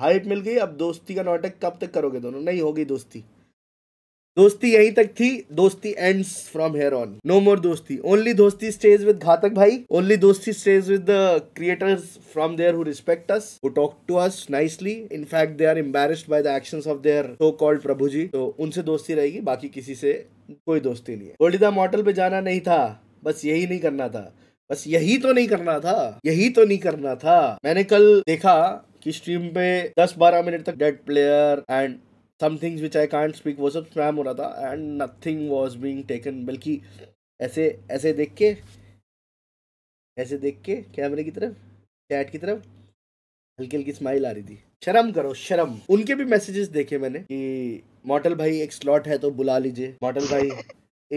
Hype मिल गई अब दोस्ती का नाटक कब तक करोगे दोनों नहीं होगी दोस्ती दोस्ती यहीं तक थी दोस्ती ends from here on no more dosti only dosti stage with Ghatak bhai only dosti stage with the creators from there who respect us who talk to us nicely in fact they are embarrassed by the action of their so called Prabhu ji तो उनसे दोस्ती रहेगी बाकी किसी से कोई दोस्ती नहीं है ओल्डी द मॉडल पे जाना नहीं था बस यही नहीं करना था बस यही तो नहीं करना था यही तो नहीं करना था मैंने कल देखा कि स्ट्रीम पे 10-12 मिनट तक dead player and things which I can't speak वो सब स्पैम हो रहा था and nothing was being taken बल्कि ऐसे ऐसे देख के ऐसे देख के कैमरे की तरफ चैट की तरफ हल्की हल्की स्माइल आ रही थी शर्म करो शर्म उनके भी मैसेजेस देखे मैंने कि मॉडल भाई एक स्लॉट है तो बुला लीजिए मॉडल भाई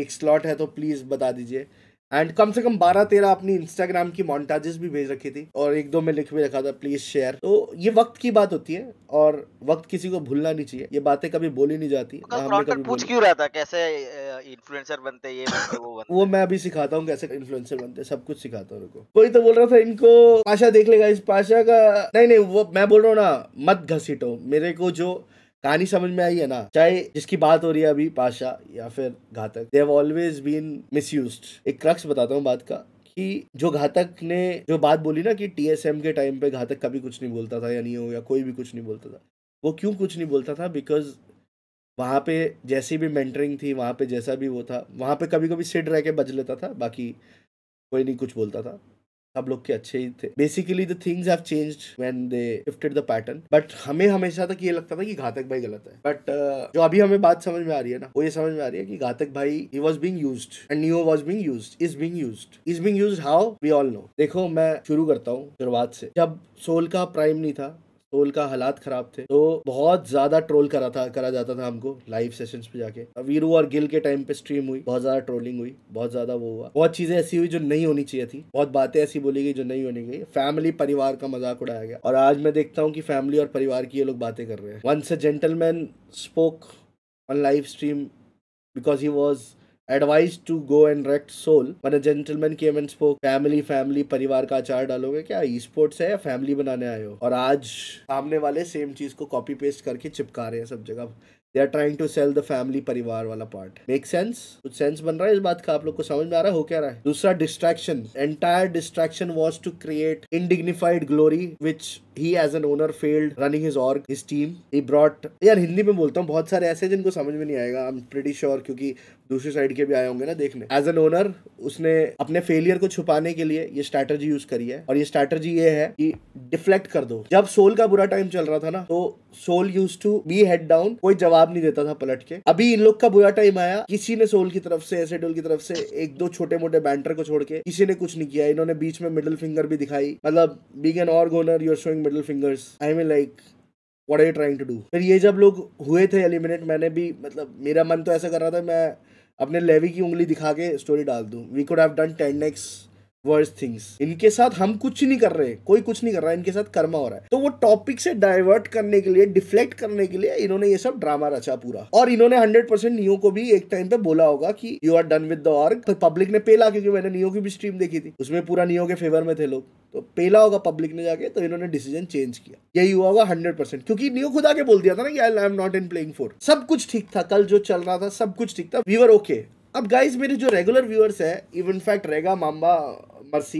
एक स्लॉट है तो प्लीज बता दीजिए एंड कम से कम बारह तेरह अपनी इंस्टाग्राम की मॉन्टाजेस भी भेज रखी थी और एक दो में लिख भी रखा था प्लीज शेयर तो ये वक्त की बात होती है और वक्त किसी को भूलना नहीं चाहिए ये बातें कभी बोली नहीं जाती तो कभी पूछ क्यों रहा था कैसे इन्फ्लुएंसर बनते ये वो बनते। वो मैं अभी सिखाता हूँ कैसे इन्फ्लुएंसर बनते सब कुछ सिखाता हूँ उनको कोई तो बोल रहा था इनको पाशा देख लेगा इस पाशा का नहीं नहीं वो मैं बोल रहा हूँ ना मत घसीटो मेरे को जो कहानी समझ में आई है ना चाहे जिसकी बात हो रही है अभी पाशा या फिर घातक देव ऑलवेज बीन मिस एक क्रक्स बताता हूँ बात का कि जो घातक ने जो बात बोली ना कि टीएसएम के टाइम पे घातक कभी कुछ नहीं बोलता था या नहीं हो या कोई भी कुछ नहीं बोलता था वो क्यों कुछ नहीं बोलता था बिकॉज वहाँ पे जैसी भी मेंटरिंग थी वहाँ पे जैसा भी वो था वहाँ पे कभी कभी सिड रह के बज लेता था बाकी कोई नहीं कुछ बोलता था सब लोग के अच्छे ही थे basically the things have when they shifted the pattern but हमें हमेशा तक ये लगता था कि घातक भाई गलत है बट uh, जो अभी हमें बात समझ में आ रही है ना वो ये समझ में आ रही है कि घातक भाई ही was being use and new was being use is being use is being use how we all know देखो मैं शुरू करता हूँ शुरुआत से जब सोल का प्राइम नहीं था सोल का हालात खराब थे तो बहुत ज्यादा ट्रोल करा था करा जाता था हमको लाइव सेशन पे जाके वीरू और गिल के टाइम पे स्ट्रीम हुई बहुत ज्यादा ट्रोलिंग हुई बहुत ज्यादा वो हुआ बहुत चीजें ऐसी हुई जो नहीं होनी चाहिए थी बहुत बातें ऐसी बोली गई जो नहीं होनी गई फैमिली परिवार का मजाक उड़ाया गया और आज मैं देखता हूँ कि फैमिली और परिवार की ये लोग बातें कर रहे हैं once a gentleman spoke on live stream because he was advise to go and wrecked Soul one gentleman came एवं स्पोक फैमिली फैमिली परिवार का आचार डालोगे क्या ई स्पोर्ट्स है या फैमिली बनाने आए हो और आज सामने वाले सेम चीज को कॉपी पेस्ट करके चिपका रहे हैं सब जगह they are trying to sell the family परिवार वाला पार्ट मेक सेंस कुछ सेंस बन रहा है इस बात का आप लोग को समझ में आ रहा है हो क्या रहा है दूसरा distraction entire distraction was to create indignified glory which he as an owner failed running his org his team he brought यार हिंदी में बोलता हूँ बहुत सारे ऐसे जिनको समझ में नहीं आएगा आई एम प्रिटी श्योर क्योंकि दूसरी साइड लड़के भी आए होंगे ना देखने एज एन ओनर उसने अपने फेलियर को छुपाने के लिए ये स्ट्रैटर्जी यूज करी है और ये स्ट्रैटर्जी ये है कि डिफ्लेक्ट कर दो जब सोल का बुरा टाइम चल रहा था ना तो Soul used to be head down कोई जवाब नहीं देता था पलट के अभी इन लोग का बुरा टाइम आया किसी ने सोल की तरफ से एसेडोल की तरफ से एक दो छोटे मोटे बैंटर को छोड़ के किसी ने कुछ नहीं किया इन्होंने बीच में मिडिल फिंगर भी दिखाई मतलब बिग एन और goner you're showing middle fingers I mean like what are you trying to do फिर ये जब लोग हुए थे एलिमिनेट मैंने भी मतलब मेरा मन तो ऐसा कर रहा था मैं अपने लेवी की उंगली दिखा के स्टोरी डाल दूँ we could have done ten x worse things इनके साथ हम कुछ नहीं कर रहे कोई कुछ नहीं कर रहा है इनके साथ कर्मा हो रहा है तो वो टॉपिक से डाइवर्ट करने के लिए डिफ्लेक्ट करने के लिए इन्होंने ये सब ड्रामा रचा पूरा और इन्होंने हंड्रेड परसेंट नियो को भी एक टाइम पे बोला होगा कि you are done with the तो पब्लिक ने पेला क्योंकि मैंने नियो की भी स्ट्रीम देखी थी उसमें पूरा नियो के फेवर में थे लोग तो पेला होगा पब्लिक ने जाके तो इन्होंने डिसीजन चेंज किया यही हुआ होगा हंड्रेड परसेंट क्योंकि नियो खुद आके बोल दिया था ना कि I am not in playing for सब कुछ ठीक था कल जो चल रहा था सब कुछ ठीक था वर ओके अब गाइज मेरे जो रेगुलर व्यूअर्स है इवन फैक्ट रेगा मामा मर्सी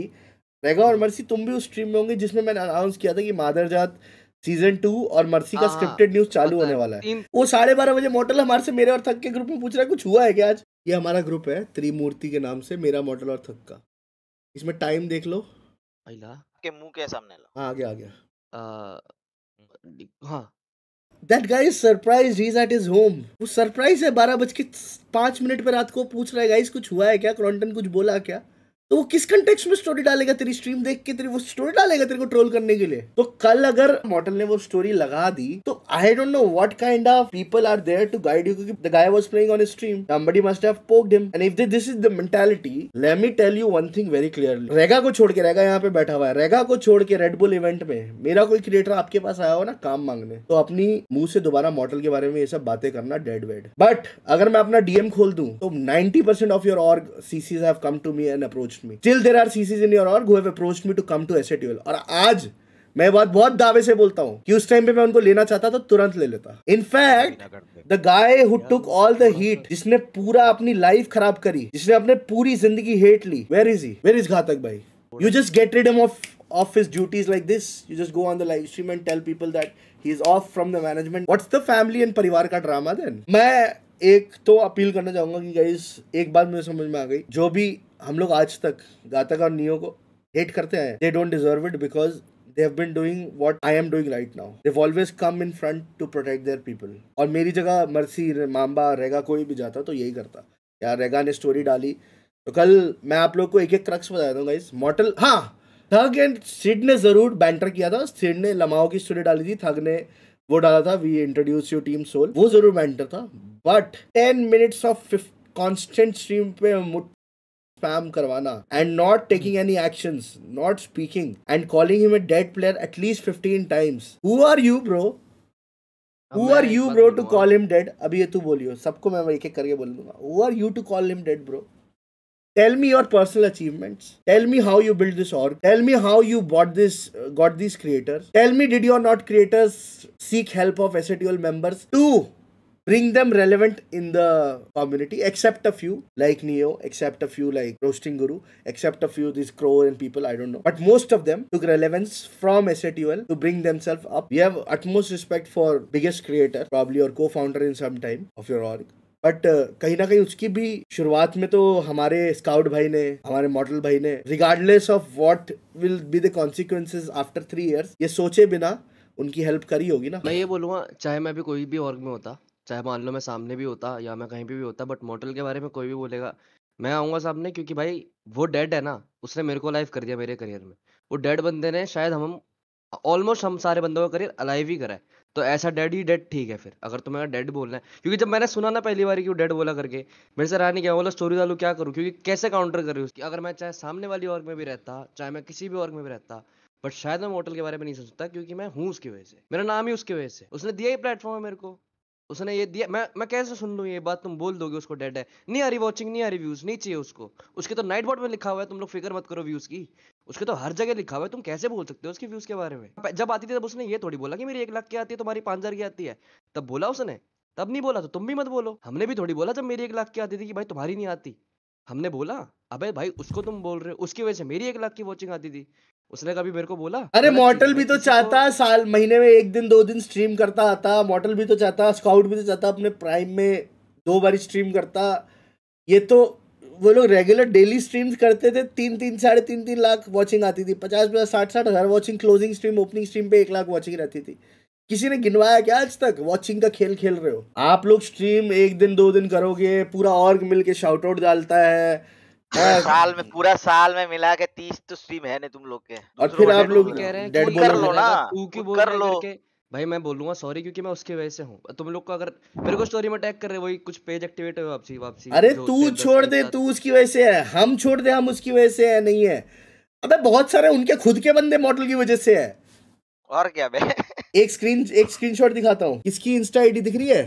रेगा और मर्सी तुम भी उस स्ट्रीम में होंगे जिसमें मैंने अनाउंस किया था कि मादरजात सीजन टू और मर्सी का स्क्रिप्टेड हाँ, न्यूज चालू होने वाला है वो साढ़े बारह बजे मॉडल हमारे से मेरे और थक के ग्रुप में पूछ रहा है कुछ हुआ है क्या आज ये हमारा ग्रुप है त्रिमूर्ति के नाम से मेरा मॉडल और थक का इसमें टाइम देख लो के मुंह के सामने लो हाँ आ गया आ गया आ, हाँ that guys surprise is at is home वो सरप्राइज है बारह बज के पांच मिनट पर रात को पूछ रहा है गाइज कुछ हुआ है क्या क्रॉन्टन कुछ बोला क्या तो वो किस कंटेक्स में स्टोरी डालेगा तेरी स्ट्रीम देख के तेरी वो स्टोरी डालेगा तेरे को ट्रोल करने के लिए तो कल अगर मॉडल ने वो स्टोरी लगा दी तो I don't know what kind of people are there to guide you the guy was playing on stream somebody must have poked him and if they, this is the mentality let me tell you one thing very clearly रेगा को छोड़ के रेगा यहाँ पे बैठा हुआ है रेगा को छोड़ के रेडबुल इवेंट में मेरा कोई क्रिएटर आपके पास आया हो ना काम मांगने तो अपनी मुंह से दोबारा मॉडल के बारे में ये सब बातें करना डेड वेड बट अगर मैं अपना डीएम खोल दूं तो 90% of your org CCs have come to me and approach approached me till there are CCs in your और who have approached me to come to as एसेट्यूल और आज मैं बात बहुत दावे से बोलता हूँ कि उस टाइम पे मैं उनको लेना चाहता तो तुरंत ले लेता in fact the guy who took all the heat जिसने पूरा अपनी लाइफ खराब करी जिसने अपने पूरी जिंदगी hate Lee where is he where is घातक भाई you just get rid M of of duties like this you just go on the the stream and tell people that he is of from the management what's the family and परिवार का drama then मैं एक तो appeal करना चाहूंगा कि guys एक बात मुझे समझ में आ गई जो भी हम लोग आज तक गातक और नियो को हेट करते हैं they don't deserve it because they have been doing what I am doing right now they always come in front to protect their people और मेरी जगह मर्सी मांबा रेगा कोई भी जाता तो यही करता यार रेगा ने स्टोरी डाली तो कल मैं आप लोग को एक एक क्रक्स बता दूंगा इस मॉटल हाँ थग एंड सिड ने ज़रूर बैंटर किया था सिड ने लमाओ की स्टोरी डाली थी थग ने वो डाला था we introduce you team Soul वो ज़रूर बैंटर था but ten minutes of constant stream पे स्पैम करवाना and not taking any action not speaking and calling him a dead player at least fifteen times who are you bro who are you bro to call him dead अभी ये तू बोलियो सबको मैं एक एक करके बोल दूंगा who are you to call him dead bro tell me your personal achievements tell me how you built this org tell me how you bought this uh, got these creators tell me did your not creators seek help of SATL members two bring them relevant in the community, except a few like Neo, except a few like Roasting Guru, except a few these Crow and people, I don't know. But most of them took relevance from SATUL to bring themselves up. We have utmost respect for biggest creator, probably your co-founder in some time of your org. But कहीं ना कहीं उसकी भी शुरुआत में तो हमारे scout भाई ने हमारे मॉडल भाई ने regardless of what will be the consequences after three years ये सोचे बिना उनकी हेल्प करी होगी ना मैं ये बोलूंगा चाहे मैं भी कोई भी वर्ग में होता चाहे मान लो मैं सामने भी होता या मैं कहीं पे भी होता बट मॉडल के बारे में कोई भी बोलेगा मैं आऊंगा सामने क्योंकि भाई वो डेड है ना उसने मेरे को लाइव कर दिया मेरे करियर में वो डेड बंदे ने शायद हम ऑलमोस्ट हम सारे बंदों का करियर अलाइव ही करा है तो ऐसा डेड ही डेड ठीक है फिर अगर तुम्हें डेड बोलना है क्योंकि जब मैंने सुना ना पहली बार कि वो डेड बोला करके मेरे से रहा नहीं क्या बोला स्टोरी डालू क्या करूँ क्योंकि कैसे काउंटर करूँ उसकी अगर मैं चाहे सामने वाली वर्ग में भी रहता चाहे मैं किसी भी वर्ग में भी रहता बट शायद मैं होटल के बारे में नहीं सोचता क्योंकि मैं हूँ उसकी वजह से मेरा नाम ही उसकी वजह से उसने दिया ही प्लेटफॉर्म है मेरे को उसने ये दिया मैं मैं कैसे सुन लूँ ये बात तुम बोल दोगे उसको डेड है नहीं आ रही वॉचिंग नहीं आ रही व्यूज़ नहीं चाहिए उसको उसके तो नाइट बोर्ड में लिखा हुआ है तुम लोग फिक्र मत करो व्यूज़ की उसके तो हर जगह लिखा हुआ है तुम कैसे बोल सकते हो उसके व्यूज़ के बारे में जब आती थी तब उसने ये थोड़ी बोला कि मेरी एक लाख की आती है तुम्हारी पाँच हज़ार की आती है तब बोला उसने तब नहीं बोला तो तुम भी मत बोलो हमने भी थोड़ी बोला जब मेरी एक लाख की आती थी कि भाई तुम्हारी नहीं आती हमने बोला अबे भाई उसको तुम बोल रहे हो उसकी वजह से मेरी एक लाख की वॉचिंग आती थी उसने कभी मेरे को बोला अरे मॉडल भी तो चाहता साल महीने में एक दिन दो दिन स्ट्रीम करता आता मॉडल भी तो चाहता स्काउट भी तो चाहता अपने प्राइम में दो बार स्ट्रीम करता ये तो वो लोग रेगुलर डेली स्ट्रीम्स करते थे तीन तीन साढ़े तीन तीन लाख वॉचिंग आती थी पचास पचास साठ साठ हज़ार watching closing stream opening stream पे एक लाख वॉचिंग रहती थी किसी ने गिनवाया क्या आज तक वॉचिंग का खेल खेल रहे हो आप लोग स्ट्रीम एक दिन दो दिन करोगे पूरा ऑर्ग मिलकर शाउट आउट डालता है साल में पूरा साल में मिला के तीस तो स्ट्रीम है ना तुम लोग के और फिर आप लोग कह रहे हैं कर लो ना कर लो भाई मैं बोलूंगा सॉरी क्योंकि मैं उसके वजह से हूँ तुम लोग को अगर मेरे को स्टोरी में टैग कर रहे वही कुछ पेज एक्टिवेट है वापसी वापसी अरे तू छोड़ दे तू उसकी वजह से है हम छोड़ दे हम उसकी वजह से है नहीं है अबे बहुत सारे उनके खुद के बंदे मॉडल की वजह से है और क्या बे एक स्क्रीन एक स्क्रीनशॉट दिखाता हूँ किसकी इंस्टा आईडी दिख रही है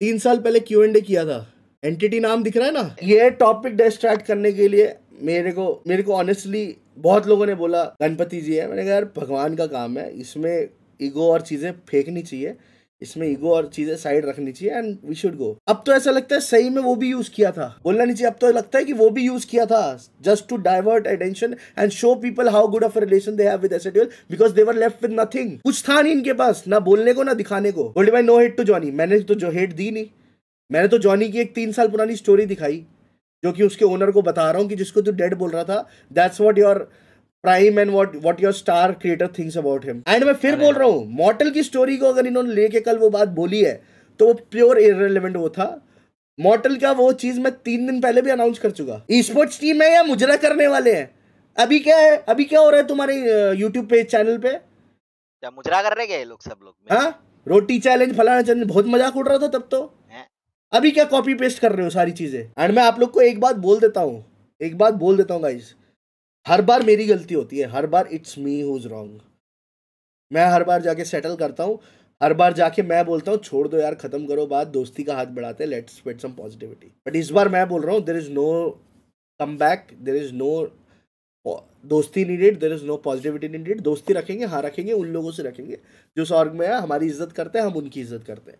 तीन साल पहले क्यू एंड ए किया था एंटिटी नाम दिख रहा है ना ये टॉपिक डिस्ट्रैक्ट करने के लिए मेरे को मेरे को ऑनेस्टली बहुत लोगों ने बोला गणपति जी है मैंने कहा यार भगवान का काम है इसमें ईगो और चीज़ें फेंकनी चाहिए इसमें ईगो और चीज़ें साइड रखनी चाहिए एंड वी शुड गो अब तो ऐसा लगता है सही में वो भी यूज़ किया था बोलना नहीं चाहिए अब तो लगता है कि वो भी यूज़ किया था just to divert attention and show people how good of relation they have with because they were left with nothing कुछ था नहीं इनके पास ना बोलने को ना दिखाने को bold by no hate to Johnny मैंने तो जो हेट दी नहीं मैंने तो जॉनी की एक तीन साल पुरानी स्टोरी दिखाई जो कि उसके ओनर को बता रहा हूँ कि जिसको तू डेड बोल रहा था that's what your prime and what what your star creator things about him and मैं फिर बोल रहा हूँ मॉटल की स्टोरी को अगर इन्होंने लेके कल वो बात बोली है तो वो प्योर इरेलीवेंट वो था मॉटल का वो चीज मैं तीन दिन पहले भी अनाउंस कर चुका ई स्पोर्ट्स टीम है या मुजरा करने वाले हैं अभी क्या है अभी क्या हो रहा है तुम्हारे यूट्यूब पे चैनल पे मुजरा कर रहे क्या लोग सब लोग हाँ रोटी चैलेंज फलाना चैलेंज बहुत मजाक उड़ रहा था तब तो अभी क्या कॉपी पेस्ट कर रहे हो सारी चीज़ें एंड मैं आप लोग को एक बात बोल देता हूँ एक बात बोल देता हूँ गाइज हर बार मेरी गलती होती है हर बार इट्स मी हु रॉन्ग मैं हर बार जाके सेटल करता हूँ हर बार जाके मैं बोलता हूँ छोड़ दो यार खत्म करो बात दोस्ती का हाथ बढ़ाते हैं let's spread some positivity but इस बार मैं बोल रहा हूँ there is no come back there is no dosti needed there is no positivity needed दोस्ती रखेंगे हाँ रखेंगे उन लोगों से रखेंगे जो स्वर्ग में है हमारी इज्जत करते हैं हम उनकी इज्जत करते हैं